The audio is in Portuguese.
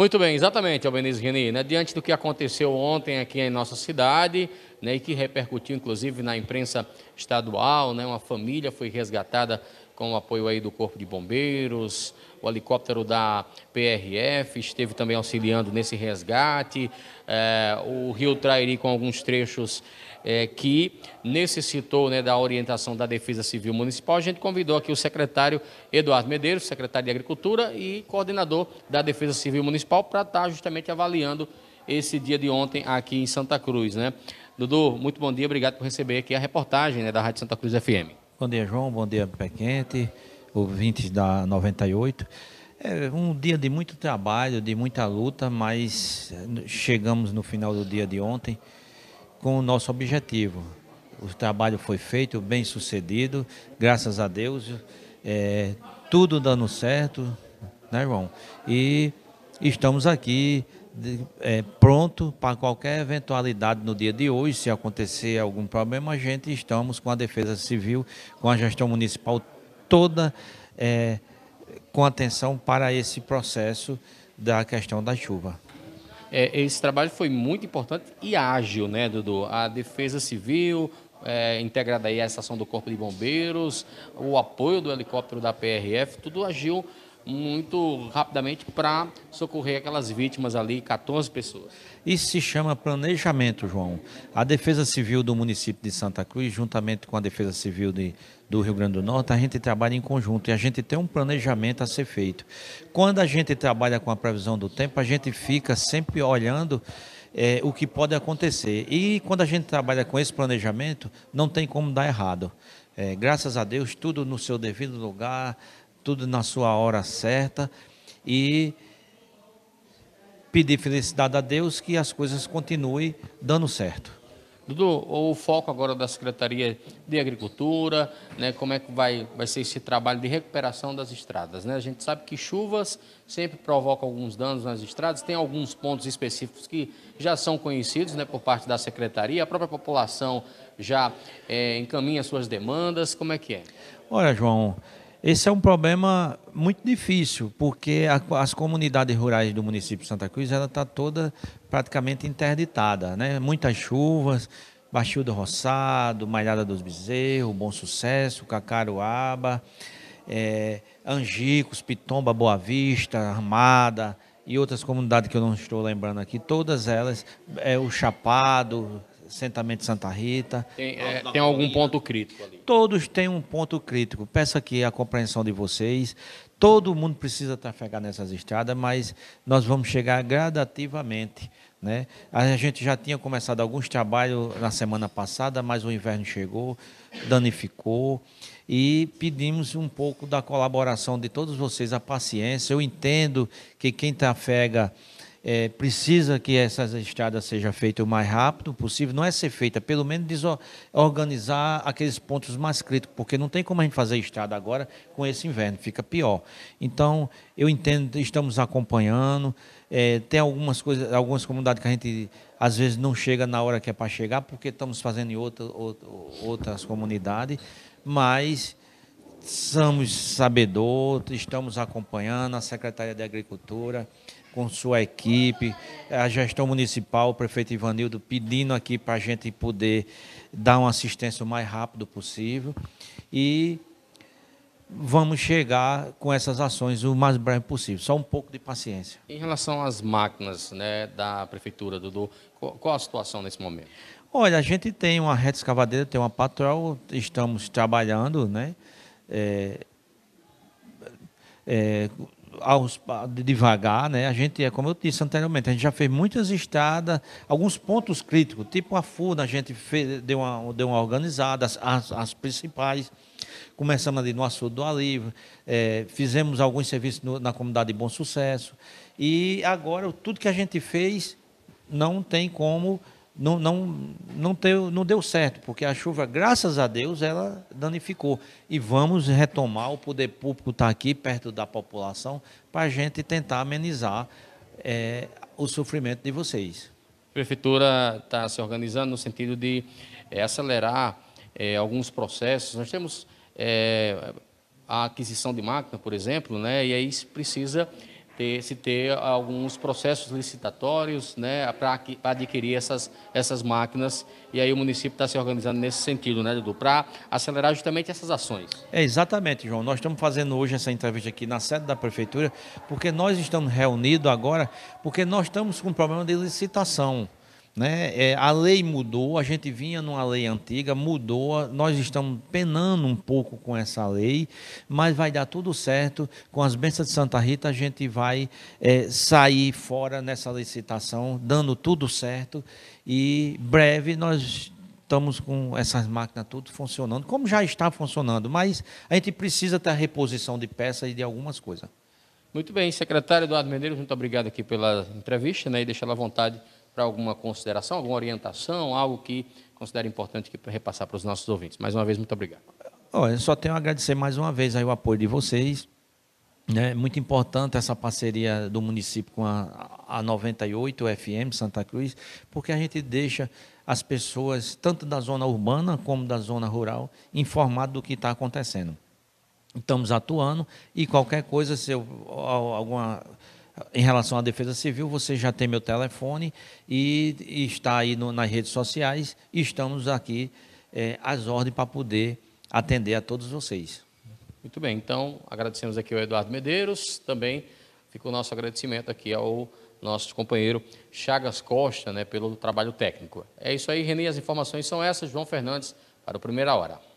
Muito bem, exatamente, Albeniz Rini. Né, diante do que aconteceu ontem aqui em nossa cidade, né, e que repercutiu inclusive na imprensa estadual, né, uma família foi resgatada com o apoio aí do Corpo de Bombeiros, o helicóptero da PRF esteve também auxiliando nesse resgate, é, o Rio Trairi com alguns trechos é, que necessitou né, da orientação da Defesa Civil Municipal. A gente convidou aqui o secretário Eduardo Medeiros, secretário de Agricultura e coordenador da Defesa Civil Municipal, para estar tá justamente avaliando esse dia de ontem aqui em Santa Cruz. Né? Dudu, muito bom dia, obrigado por receber aqui a reportagem né, da Rádio Santa Cruz FM. Bom dia, João, bom dia, Pequente, ouvintes da 98. É um dia de muito trabalho, de muita luta, mas chegamos no final do dia de ontem com o nosso objetivo. O trabalho foi feito, bem sucedido, graças a Deus, é, tudo dando certo, né, João? E estamos aqui de, é, pronto para qualquer eventualidade no dia de hoje, se acontecer algum problema, a gente estamos com a Defesa Civil, com a gestão municipal toda é, com atenção para esse processo da questão da chuva. É, esse trabalho foi muito importante e ágil, né, Dudu? A Defesa Civil, é, integrada aí à estação do Corpo de Bombeiros, o apoio do helicóptero da PRF, tudo agiu muito rapidamente para socorrer aquelas vítimas ali, 14 pessoas. Isso se chama planejamento, João. A Defesa Civil do município de Santa Cruz, juntamente com a Defesa Civil de, do Rio Grande do Norte, a gente trabalha em conjunto e a gente tem um planejamento a ser feito. Quando a gente trabalha com a previsão do tempo, a gente fica sempre olhando. É, o que pode acontecer. E quando a gente trabalha com esse planejamento, não tem como dar errado. É, graças a Deus, tudo no seu devido lugar, tudo na sua hora certa e pedir felicidade a Deus que as coisas continuem dando certo. Dudu, o foco agora da Secretaria de Agricultura, né, como é que vai, vai ser esse trabalho de recuperação das estradas? Né? A gente sabe que chuvas sempre provocam alguns danos nas estradas, tem alguns pontos específicos que já são conhecidos né, por parte da Secretaria, a própria população já é, encaminha suas demandas, como é que é? Olha, João, esse é um problema muito difícil, porque a, as comunidades rurais do município de Santa Cruz ela está toda praticamente interditada, né? Muitas chuvas, Baixio do Roçado, Malhada dos Bezerros, Bom Sucesso, Cacaruaba, é, Angicos, Pitomba, Boa Vista, Armada e outras comunidades que eu não estou lembrando aqui, todas elas, é, o Chapado, assentamento Santa Rita. Tem, é, tem algum ponto crítico ali? Todos têm um ponto crítico. Peço aqui a compreensão de vocês. Todo mundo precisa trafegar nessas estradas, mas nós vamos chegar gradativamente. Né? A gente já tinha começado alguns trabalhos na semana passada, mas o inverno chegou, danificou e pedimos um pouco da colaboração de todos vocês, a paciência. Eu entendo que quem trafega. Tá é, precisa que essas estradas sejam feitas o mais rápido possível. Não é ser feita, pelo menos organizar aqueles pontos mais críticos, porque não tem como a gente fazer estrada agora com esse inverno, fica pior. Então, eu entendo, estamos acompanhando. É, tem algumas coisas, algumas comunidades que a gente às vezes não chega na hora que é para chegar, porque estamos fazendo em outra, outra, outras comunidades, mas somos sabedores, estamos acompanhando a Secretaria de Agricultura com sua equipe, a gestão municipal, o prefeito Ivanildo, pedindo aqui para a gente poder dar uma assistência o mais rápido possível. E vamos chegar com essas ações o mais breve possível. Só um pouco de paciência. Em relação às máquinas né, da prefeitura, Dudu, qual a situação nesse momento? Olha, a gente tem uma reta escavadeira, tem uma patrol, estamos trabalhando, né? É, é, aos, devagar, né? A gente, é, como eu disse anteriormente, a gente já fez muitas estradas, alguns pontos críticos, tipo a FUNA, a gente fez, deu, uma, deu uma organizada, as, as, principais. Começamos ali no Açude do Alívio, é, fizemos alguns serviços no, na comunidade de Bom Sucesso. E agora, tudo que a gente fez não tem como não, não, não, deu, não deu certo, porque a chuva, graças a Deus, ela danificou. E vamos retomar, o poder público está aqui perto da população para a gente tentar amenizar é, o sofrimento de vocês. A prefeitura está se organizando no sentido de é, acelerar é, alguns processos. Nós temos é, a aquisição de máquina, por exemplo, né, e aí precisa ter, se ter alguns processos licitatórios né, para adquirir essas, essas máquinas. E aí o município está se organizando nesse sentido, né, Dudu? Para acelerar justamente essas ações. É, exatamente, João. Nós estamos fazendo hoje essa entrevista aqui na sede da Prefeitura, porque nós estamos reunidos agora, porque nós estamos com um problema de licitação. Né? É, a lei mudou, a gente vinha numa lei antiga, mudou, nós estamos penando um pouco com essa lei, mas vai dar tudo certo. Com as bênçãos de Santa Rita, a gente vai é, sair fora nessa licitação, dando tudo certo, e breve nós estamos com essas máquinas tudo funcionando, como já está funcionando, mas a gente precisa ter a reposição de peças e de algumas coisas. Muito bem, secretário Eduardo Medeiros, muito obrigado aqui pela entrevista né, e deixá à vontade para alguma consideração, alguma orientação, algo que considera importante que repassar para os nossos ouvintes. Mais uma vez, muito obrigado. Olha, só tenho a agradecer mais uma vez aí o apoio de vocês. É muito importante essa parceria do município com a, a 98 FM Santa Cruz, porque a gente deixa as pessoas, tanto da zona urbana como da zona rural, informadas do que está acontecendo. Estamos atuando e qualquer coisa, se eu, alguma em relação à defesa civil, você já tem meu telefone e, e está aí no, nas redes sociais. E estamos aqui é, às ordens para poder atender a todos vocês. Muito bem, então agradecemos aqui ao Eduardo Medeiros, também fica o nosso agradecimento aqui ao nosso companheiro Chagas Costa, né, pelo trabalho técnico. É isso aí, Renê, as informações são essas. João Fernandes para o Primeira Hora.